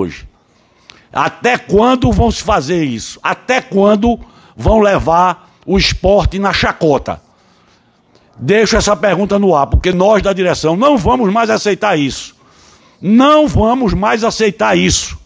hoje. Até quando vão se fazer isso? Até quando vão levar o esporte na chacota? Deixo essa pergunta no ar, porque nós da direção não vamos mais aceitar isso. Não vamos mais aceitar isso.